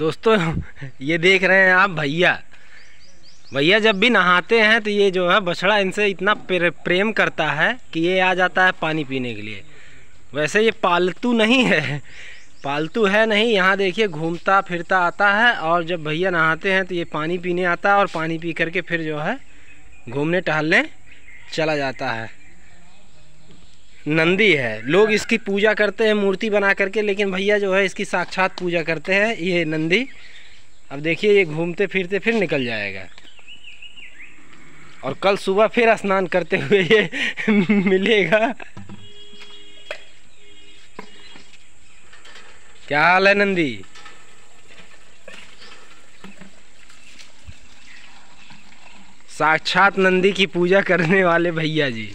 दोस्तों ये देख रहे हैं आप भैया भैया जब भी नहाते हैं तो ये जो है बछड़ा इनसे इतना प्रेम करता है कि ये आ जाता है पानी पीने के लिए वैसे ये पालतू नहीं है पालतू है नहीं यहाँ देखिए घूमता फिरता आता है और जब भैया नहाते हैं तो ये पानी पीने आता है और पानी पी करके फिर जो है घूमने टहलने चला जाता है नंदी है लोग इसकी पूजा करते हैं मूर्ति बना करके लेकिन भैया जो है इसकी साक्षात पूजा करते हैं ये नंदी अब देखिए ये घूमते फिरते फिर निकल जाएगा और कल सुबह फिर स्नान करते हुए ये मिलेगा क्या हाल है नंदी साक्षात नंदी की पूजा करने वाले भैया जी